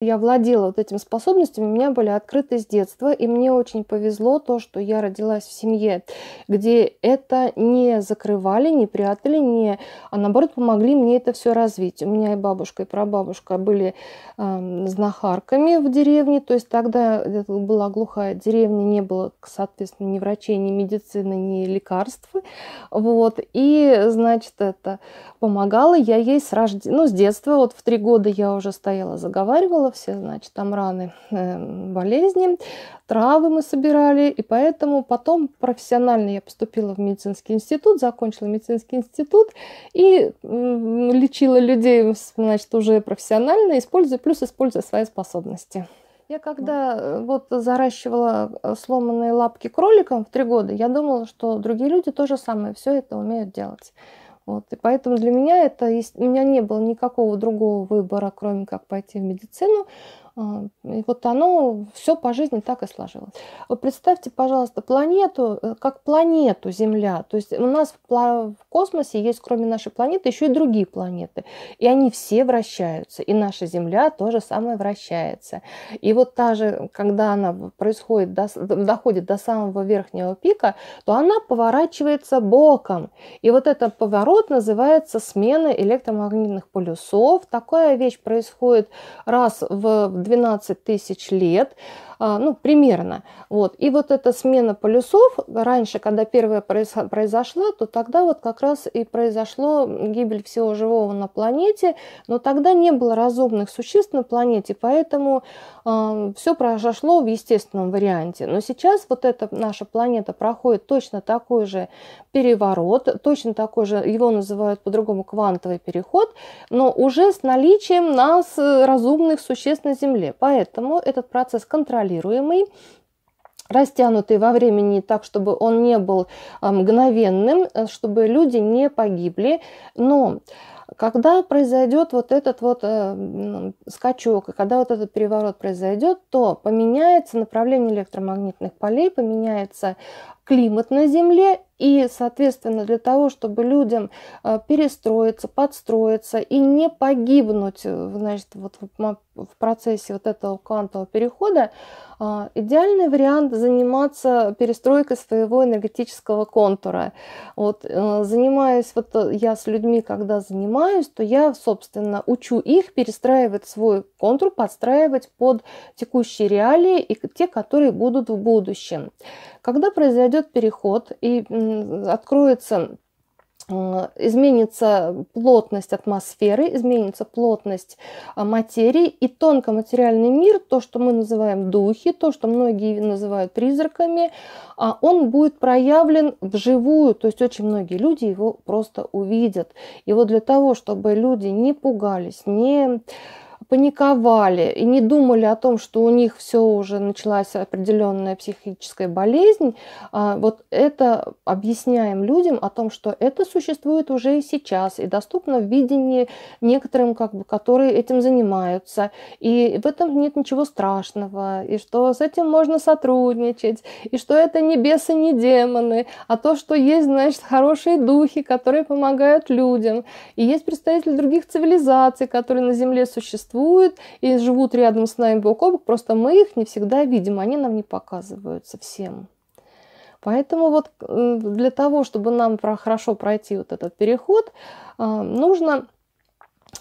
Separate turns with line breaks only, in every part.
Я владела вот этим способностями, у меня были открыты с детства, и мне очень повезло то, что я родилась в семье, где это не закрывали, не прятали, не, а наоборот помогли мне это все развить. У меня и бабушка, и прабабушка были э, знахарками в деревне, то есть тогда это была глухая деревня, не было, соответственно, ни врачей, ни медицины, ни лекарств. Вот. И, значит, это помогало я ей с рождения, ну, с детства, вот в три года я уже стояла, заговаривала, собирала все, значит, там раны, э, болезни, травы мы собирали. И поэтому потом профессионально я поступила в медицинский институт, закончила медицинский институт и э, лечила людей, значит, уже профессионально, используя, плюс используя свои способности. Я когда э, вот заращивала э, сломанные лапки кроликом в три года, я думала, что другие люди то же самое, все это умеют делать. Вот, и поэтому для меня это, у меня не было никакого другого выбора, кроме как пойти в медицину. И вот оно все по жизни так и сложилось. Вот представьте, пожалуйста, планету э, как планету Земля. То есть у нас в космосе есть, кроме нашей планеты, еще и другие планеты. И они все вращаются. И наша Земля тоже самое вращается. И вот та же, когда она происходит, доходит до самого верхнего пика, то она поворачивается боком. И вот этот поворот называется смена электромагнитных полюсов. Такая вещь происходит раз в 12 тысяч лет, а, ну, примерно. Вот. И вот эта смена полюсов, раньше, когда первая произошла, то тогда вот как раз и произошла гибель всего живого на планете, но тогда не было разумных существ на планете, поэтому э, а, все произошло в естественном варианте. Но сейчас вот эта наша планета проходит точно такой же переворот, точно такой же, его называют по-другому квантовый переход, но уже с наличием нас э, разумных существ на Земле земле. Поэтому этот процесс контролируемый, растянутый во времени так, чтобы он не был а, мгновенным, э, чтобы люди не погибли. Но когда произойдет вот этот вот э, скачок, и когда вот этот переворот произойдет, то поменяется направление электромагнитных полей, поменяется климат на Земле, и, соответственно, для того, чтобы людям э, перестроиться, подстроиться и не погибнуть э, значит, вот в процессе вот этого квантового перехода, а, идеальный вариант заниматься перестройкой своего энергетического контура. Вот, э, занимаясь вот я с людьми, когда занимаюсь, то я, собственно, учу их перестраивать свой контур, подстраивать под текущие реалии и те, которые будут в будущем. Когда произойдет произойдет переход и откроется э, изменится плотность атмосферы, изменится плотность а, материи и тонкоматериальный мир, то, что мы называем духи, то, что многие называют призраками, а, он будет проявлен вживую, то есть очень многие люди его просто увидят. И вот для того, чтобы люди не пугались, не паниковали и не думали о том, что у них все уже началась определенная психическая болезнь, а, вот это объясняем людям о том, что это существует уже и сейчас, и доступно в видении некоторым, как бы, которые этим занимаются. И в этом нет ничего страшного, и что с этим можно сотрудничать, и что это не бесы, не демоны, а то, что есть, значит, хорошие духи, которые помогают людям. И есть представители других цивилизаций, которые на Земле существуют, существуют и живут рядом с нами бок о бок, просто мы их не всегда видим, они нам не показываются всем. Поэтому вот для того, чтобы нам хорошо пройти вот этот переход, а, нужно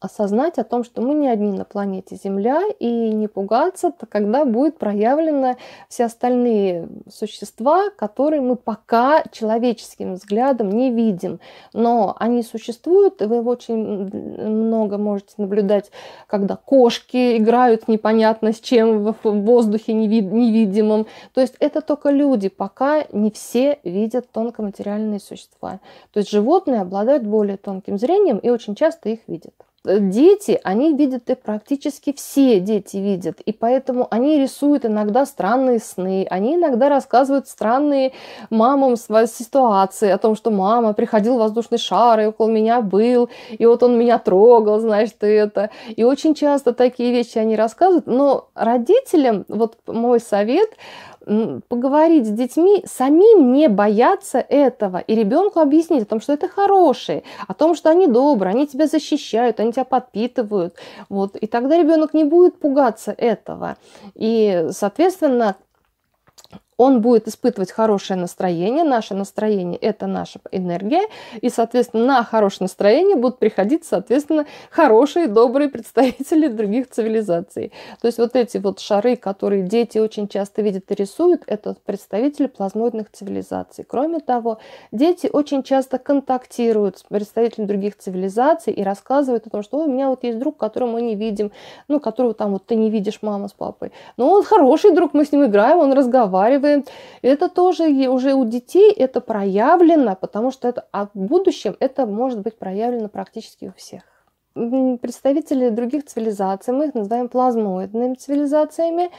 осознать о том, что мы не одни на планете Земля, и не пугаться, когда будет проявлены все остальные существа, которые мы пока человеческим взглядом не видим. Но они существуют, и вы очень много можете наблюдать, когда кошки играют непонятно с чем в воздухе невидимым. То есть это только люди, пока не все видят тонкоматериальные существа. То есть животные обладают более тонким зрением и очень часто их видят дети, они видят и э, практически все дети видят, и поэтому они рисуют иногда странные сны, они иногда рассказывают странные мамам свои ситуации о том, что мама приходил воздушный шар, и около меня был, и вот он меня трогал, знаешь, ты это. И очень часто такие вещи они рассказывают, но родителям, вот мой совет, поговорить с детьми, самим не бояться этого и ребенку объяснить о том, что это хорошие, о том, что они добрые, они тебя защищают, они тебя подпитывают. Вот. И тогда ребенок не будет пугаться этого. И, соответственно, он будет испытывать хорошее настроение. Наше настроение – это наша энергия. И, соответственно, на хорошее настроение будут приходить, соответственно, хорошие, добрые представители других цивилизаций. То есть вот эти вот шары, которые дети очень часто видят и рисуют, это представители плазмоидных цивилизаций. Кроме того, дети очень часто контактируют с представителями других цивилизаций и рассказывают о том, что у меня вот есть друг, которого мы не видим, ну, которого там вот ты не видишь мама с папой. Но он хороший друг, мы с ним играем, он разговаривает, многое. Это тоже уже у детей это проявлено, потому что это, а в будущем это может быть проявлено практически у всех представители других цивилизаций, мы их называем плазмоидными цивилизациями,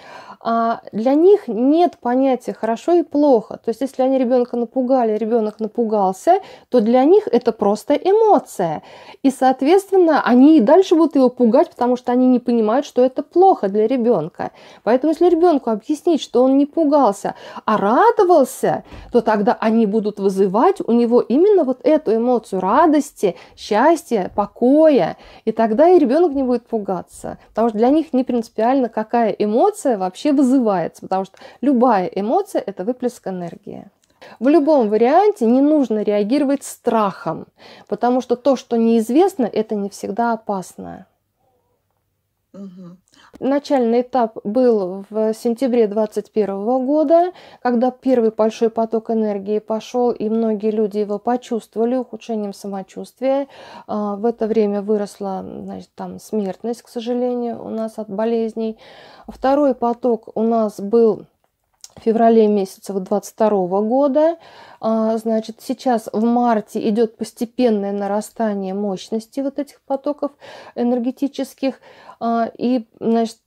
а для них нет понятия хорошо и плохо. То есть если они ребенка напугали, ребенок напугался, то для них это просто эмоция. И, соответственно, они и дальше будут его пугать, потому что они не понимают, что это плохо для ребенка. Поэтому если ребенку объяснить, что он не пугался, а радовался, то тогда они будут вызывать у него именно вот эту эмоцию радости, счастья, покоя. И тогда и ребенок не будет пугаться, потому что для них не принципиально, какая эмоция вообще вызывается, потому что любая эмоция – это выплеск энергии. В любом варианте не нужно реагировать страхом, потому что то, что неизвестно, это не всегда опасно. Угу. Начальный этап был в сентябре 2021 года, когда первый большой поток энергии пошел, и многие люди его почувствовали ухудшением самочувствия. А, в это время выросла значит, там смертность, к сожалению, у нас от болезней. Второй поток у нас был феврале месяце вот 22 года. А, значит, сейчас в марте идет постепенное нарастание мощности вот этих потоков энергетических. А, и, значит,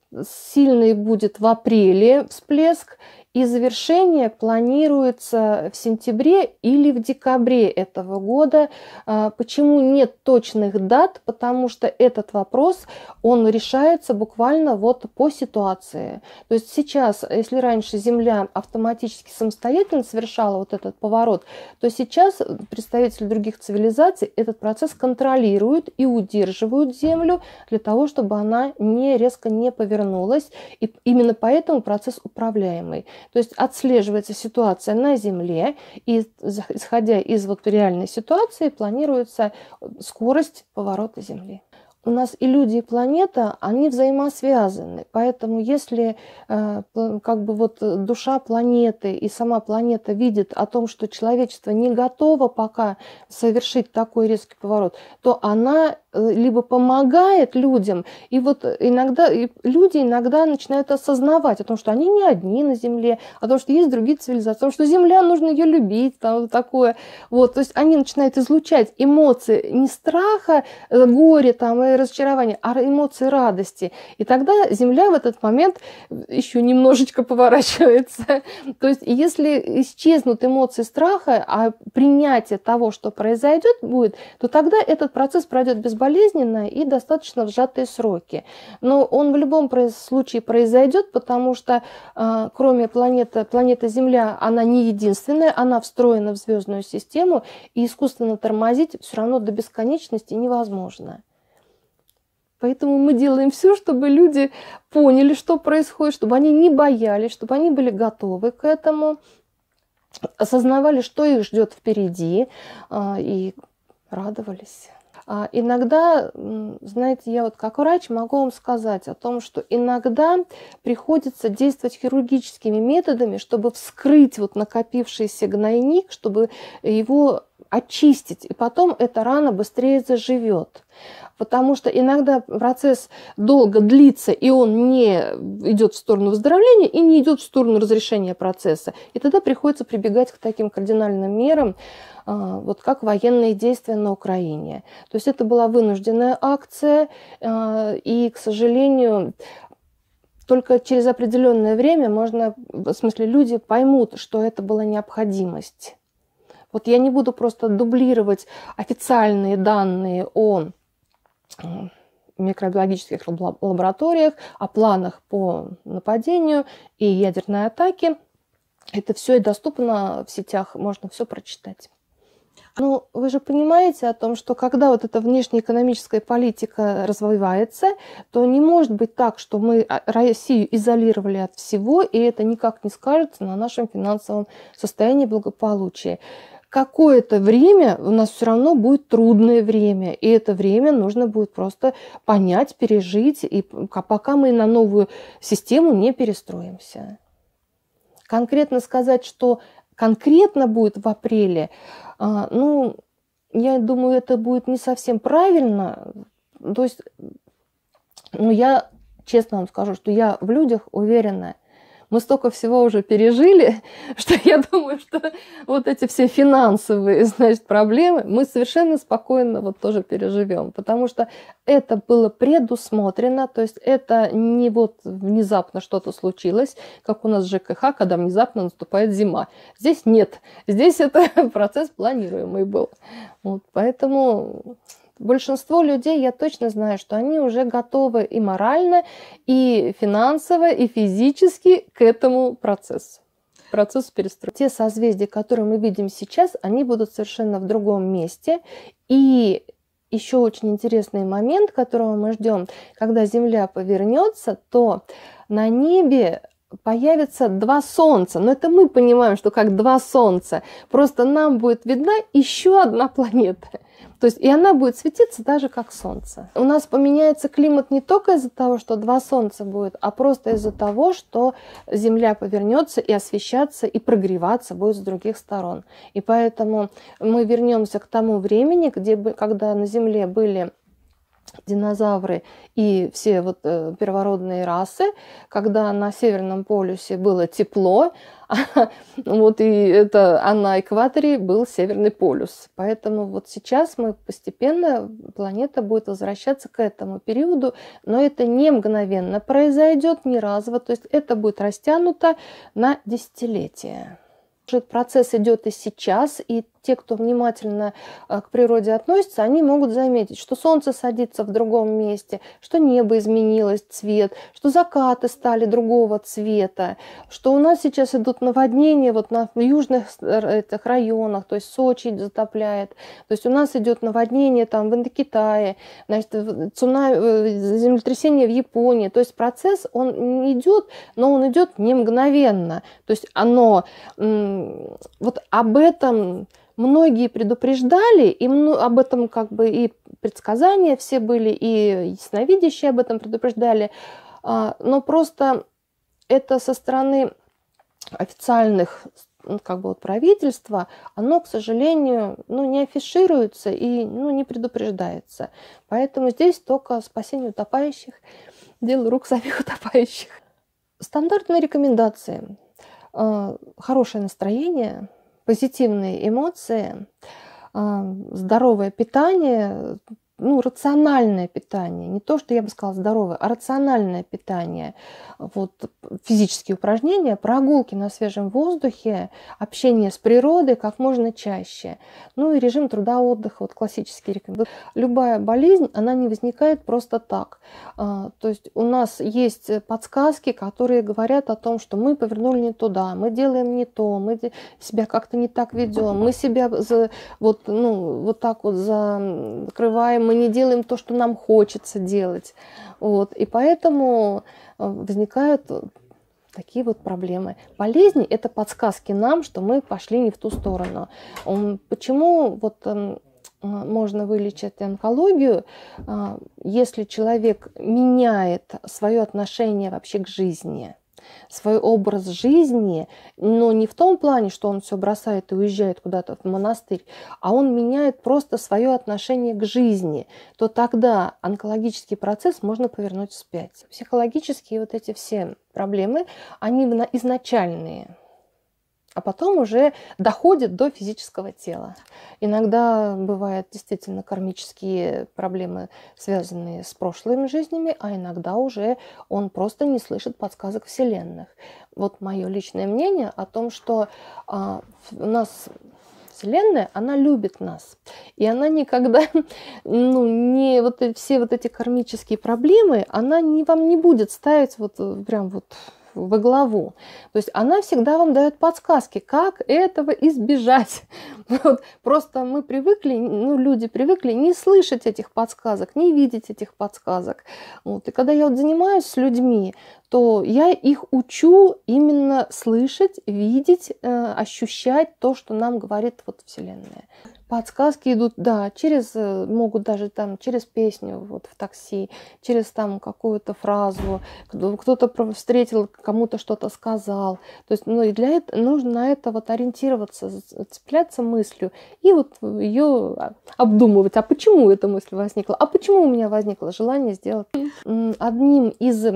сильный будет в апреле всплеск и завершение планируется в сентябре или в декабре этого года. А, почему нет точных дат? Потому что этот вопрос, он решается буквально вот по ситуации. То есть сейчас, если раньше Земля автоматически самостоятельно совершала вот этот поворот, то сейчас представители других цивилизаций этот процесс контролируют и удерживают Землю для того, чтобы она не резко не повернулась. И именно поэтому процесс управляемый. То есть отслеживается ситуация на Земле, и исходя из вот реальной ситуации планируется э, скорость поворота Земли у нас и люди, и планета, они взаимосвязаны. Поэтому если э, как бы вот э, душа планеты и сама планета видит о том, что человечество не готово пока совершить такой резкий поворот, то она Э, либо помогает людям, и вот иногда и люди иногда начинают осознавать о том, что они не одни на Земле, о том, что есть другие цивилизации, о том, что Земля нужно ее любить, там вот такое, вот, то есть они начинают излучать эмоции не страха, э, горя там и разочарования, а эмоции радости, и тогда Земля в этот момент еще немножечко поворачивается, то есть если исчезнут эмоции страха, а принятие того, что произойдет, будет, то тогда этот процесс пройдет без безболезненно и достаточно в сжатые сроки. Но он в любом случае произойдет, потому что а, кроме планеты, планета Земля, она не единственная, она встроена в звездную систему, и искусственно тормозить все равно до бесконечности невозможно. Поэтому мы делаем все, чтобы люди поняли, что происходит, чтобы они не боялись, чтобы они были готовы к этому, осознавали, что их ждет впереди, а, и радовались. А, иногда, знаете, я вот как врач могу вам сказать о том, что иногда приходится действовать хирургическими методами, чтобы вскрыть вот накопившийся гнойник, чтобы его очистить, и потом эта рана быстрее заживет потому что иногда процесс долго длится, и он не идет в сторону выздоровления и не идет в сторону разрешения процесса. И тогда приходится прибегать к таким кардинальным мерам, а, вот как военные действия на Украине. То есть это была вынужденная акция, а, и, к сожалению, только через определенное время можно, в смысле, люди поймут, что это была необходимость. Вот я не буду просто дублировать официальные данные о Э, микробиологических лабораториях, о планах по нападению и ядерной атаке. Это все и доступно в сетях, можно все прочитать. Ну, вы же понимаете о том, что когда вот эта внешнеэкономическая политика развивается, то не может быть так, что мы а, Россию изолировали от всего, и это никак не скажется на нашем финансовом состоянии благополучия какое-то время у нас все равно будет трудное время, и это время нужно будет просто понять, пережить, и пока мы на новую систему не перестроимся. Конкретно сказать, что конкретно будет в апреле, а, ну, я думаю, это будет не совсем правильно. То есть, ну, я честно вам скажу, что я в людях уверена, мы столько всего уже пережили, что я думаю, что вот эти все финансовые, значит, проблемы мы совершенно спокойно вот тоже переживем, потому что это было предусмотрено, то есть это не вот внезапно что-то случилось, как у нас ЖКХ, когда внезапно наступает зима. Здесь нет, здесь это процесс планируемый был. Вот, поэтому Большинство людей, я точно знаю, что они уже готовы и морально, и финансово, и физически к этому процессу. Процесс перестройки. Те созвездия, которые мы видим сейчас, они будут совершенно в другом месте. И еще очень интересный момент, которого мы ждем, когда Земля повернется, то на небе появится два солнца. Но это мы понимаем, что как два солнца. Просто нам будет видна еще одна планета. То есть и она будет светиться даже как солнце. У нас поменяется климат не только из-за того, что два солнца будет, а просто из-за того, что Земля повернется и освещаться, и прогреваться будет с других сторон. И поэтому мы вернемся к тому времени, где, бы, когда на Земле были динозавры и все вот э, первородные расы, когда на Северном полюсе было тепло, вот и это, а на экваторе был Северный полюс. Поэтому вот сейчас мы постепенно, планета будет возвращаться к этому периоду, но это не мгновенно произойдет, ни разово, то есть это будет растянуто на десятилетия процесс идет и сейчас, и те, кто внимательно э, к природе относится, они могут заметить, что солнце садится в другом месте, что небо изменилось цвет, что закаты стали другого цвета, что у нас сейчас идут наводнения вот на южных э, этих районах, то есть Сочи затопляет, то есть у нас идет наводнение там в Индокитае, значит, цунами, э, землетрясение в Японии, то есть процесс, он идет, но он идет не мгновенно, то есть оно, вот об этом многие предупреждали, и об этом как бы и предсказания все были, и ясновидящие об этом предупреждали, а, но просто это со стороны официальных ну, как бы вот правительства, оно, к сожалению, ну, не афишируется и ну, не предупреждается. Поэтому здесь только спасение утопающих, дело рук самих утопающих. Стандартные рекомендации. А, хорошее настроение – позитивные эмоции, а, здоровое питание, ну, рациональное питание, не то, что я бы сказала здоровое, а рациональное питание, вот, физические упражнения, прогулки на свежем воздухе, общение с природой как можно чаще, ну и режим труда отдыха, вот классические рекомендации. Любая болезнь, она не возникает просто так. А, то есть у нас есть подсказки, которые говорят о том, что мы повернули не туда, мы делаем не то, мы себя как-то не так ведем, мы себя за, вот, ну, вот так вот закрываем, мы не делаем то, что нам хочется делать. Вот. И поэтому э, возникают такие вот проблемы. Болезни – это подсказки нам, что мы пошли не в ту сторону. Почему вот эм, можно вылечить онкологию, э, если человек меняет свое отношение вообще к жизни – свой образ жизни, но не в том плане, что он все бросает и уезжает куда-то в монастырь, а он меняет просто свое отношение к жизни, то тогда онкологический процесс можно повернуть вспять. Психологические вот эти все проблемы, они изначальные – а потом уже доходит до физического тела. Иногда бывают действительно кармические проблемы, связанные с прошлыми жизнями, а иногда уже он просто не слышит подсказок вселенных. Вот мое личное мнение о том, что а, у нас Вселенная, она любит нас. И она никогда, ну, не вот все вот эти кармические проблемы, она не, вам не будет ставить вот э, прям вот во главу. То есть она всегда вам дает подсказки, как этого избежать. Вот, просто мы привыкли, ну, люди привыкли не слышать этих подсказок, не видеть этих подсказок. Вот, и когда я вот занимаюсь с людьми, то я их учу именно слышать, видеть, э, ощущать то, что нам говорит вот Вселенная подсказки идут, да, через, э, могут даже там через песню вот в такси, через там какую-то фразу, кто-то встретил, кому-то что-то сказал. То есть, ну, и для этого нужно на это вот ориентироваться, цепляться мыслью и вот ее а, обдумывать. А почему эта мысль возникла? А почему у меня возникло желание сделать? Одним из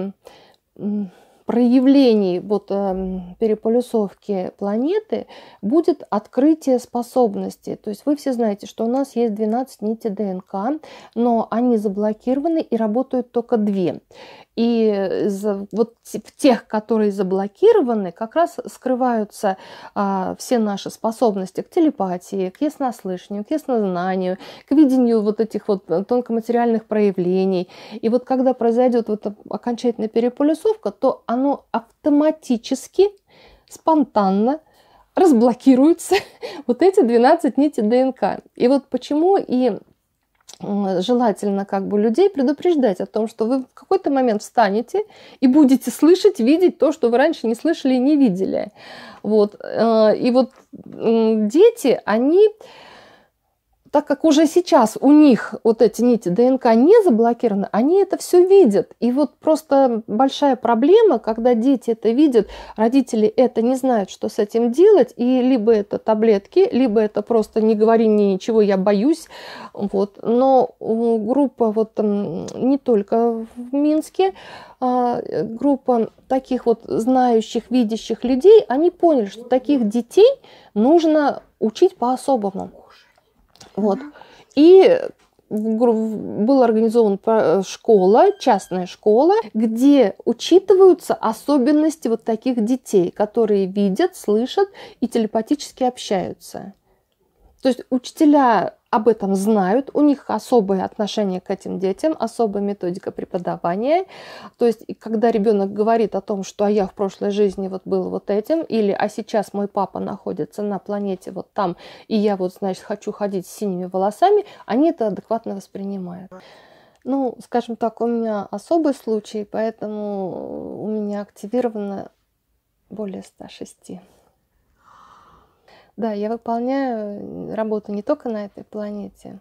проявлений вот, эм, переполюсовки планеты будет открытие способностей. То есть вы все знаете, что у нас есть 12 нитей ДНК, но они заблокированы и работают только две. И вот в тех, которые заблокированы, как раз скрываются а, все наши способности к телепатии, к яснослышанию, к яснознанию, к видению вот этих вот тонкоматериальных проявлений. И вот когда произойдет вот окончательная переполюсовка, то оно автоматически, спонтанно разблокируются вот эти 12 нитей ДНК. И вот почему и желательно как бы людей предупреждать о том, что вы в какой-то момент встанете и будете слышать, видеть то, что вы раньше не слышали и не видели. Вот. Э, и вот дети, они так как уже сейчас у них вот эти нити ДНК не заблокированы, они это все видят. И вот просто большая проблема, когда дети это видят, родители это не знают, что с этим делать, и либо это таблетки, либо это просто не говори мне ничего, я боюсь. Вот. Но э, группа вот не только в Минске, а, э, группа таких вот знающих, видящих людей, они поняли, что таких детей нужно учить по-особому. Вот. И была организована школа, частная школа, где учитываются особенности вот таких детей, которые видят, слышат и телепатически общаются. То есть учителя об этом знают, у них особое отношение к этим детям, особая методика преподавания. То есть, когда ребенок говорит о том, что а я в прошлой жизни вот был вот этим, или а сейчас мой папа находится на планете вот там, и я вот, значит, хочу ходить с синими волосами, они это адекватно воспринимают. Ну, скажем так, у меня особый случай, поэтому у меня активировано более 106. Да, я выполняю э, работу не только на этой планете.